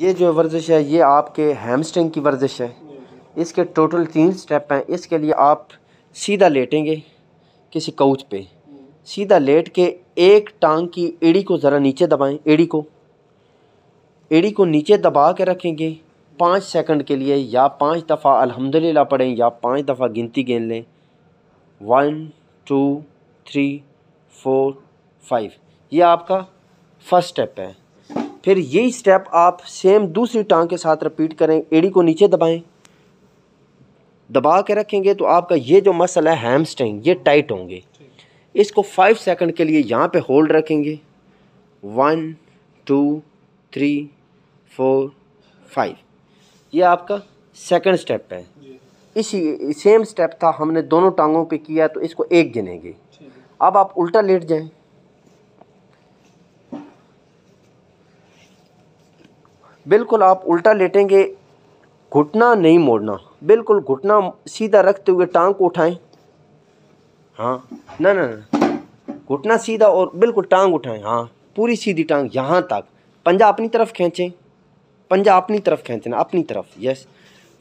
ये जो वर्जिश है ये आपके हैमस्ट्रिंग की वर्जिश है इसके टोटल तीन स्टेप हैं इसके लिए आप सीधा लेटेंगे किसी कोच पे सीधा लेट के एक टांग की एड़ी को ज़रा नीचे दबाएं एड़ी को एड़ी को नीचे दबा के रखेंगे पाँच सेकंड के लिए या पाँच दफ़ा अल्हम्दुलिल्लाह पढ़ें या पाँच दफ़ा गिनती गिन लें one two three four five ये आपका फर्स्ट स्टेप है फिर यही स्टेप आप सेम दूसरी टांग के साथ रिपीट करें एड़ी को नीचे दबाएं दबा के रखेंगे तो आपका ये जो मसल है हैमस्ट्रिंग ये टाइट होंगे इसको फाइव सेकंड के लिए यहाँ पे होल्ड रखेंगे one two three four five ये आपका सेकंड स्टेप है इसी सेम स्टेप था हमने दोनों टांगों पे किया तो इसको एक गिनेंगे अब आप उल्टा लेट जाएं बिल्कुल आप उल्टा लेटेंगे घुटना नहीं मोड़ना बिल्कुल घुटना सीधा रखते हुए टांग को उठाएं हाँ ना ना ना घुटना सीधा और बिल्कुल टांग उठाएं हाँ पूरी सीधी टांग यहाँ तक पंजा अपनी तरफ खींचें पंजा अपनी तरफ खींचना अपनी तरफ यस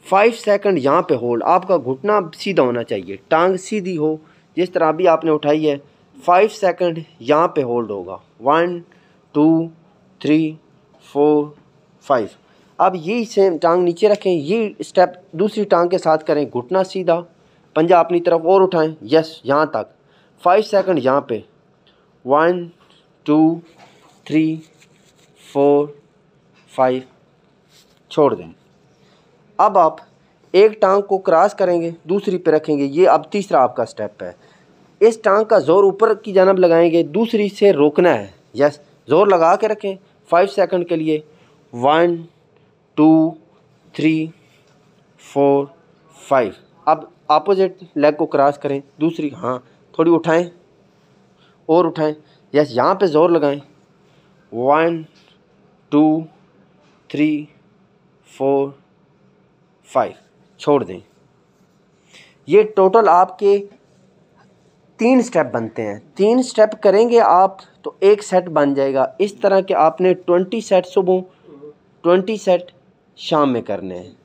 फाइव सेकंड यहाँ पे होल्ड आपका घुटना सीधा होना चाहिए टांग सीधी हो जिस तरह अभी आपने उठाई है फाइव सेकंड यहाँ पे होल्ड होगा one two three four five अब ये सेम टांग नीचे रखें ये स्टेप दूसरी टांग के साथ करें घुटना सीधा पंजा अपनी तरफ और उठाएं यस यहाँ तक फाइव सेकंड यहाँ पे one two three four five छोड़ दें अब आप एक टांग को क्रॉस करेंगे दूसरी पे रखेंगे ये अब तीसरा आपका स्टेप है इस टांग का ज़ोर ऊपर की जानब लगाएंगे दूसरी से रोकना है यस ज़ोर लगा के रखें फाइव सेकंड के लिए one two three four five अब अपोजिट लेग को क्रॉस करें दूसरी हाँ थोड़ी उठाएं और उठाएं यस यहाँ पे ज़ोर लगाएं one two three four five छोड़ दें ये टोटल आपके तीन स्टेप बनते हैं तीन स्टेप करेंगे आप तो एक सेट बन जाएगा इस तरह के आपने ट्वेंटी सेट सुबह ट्वेंटी सेट शाम में करने हैं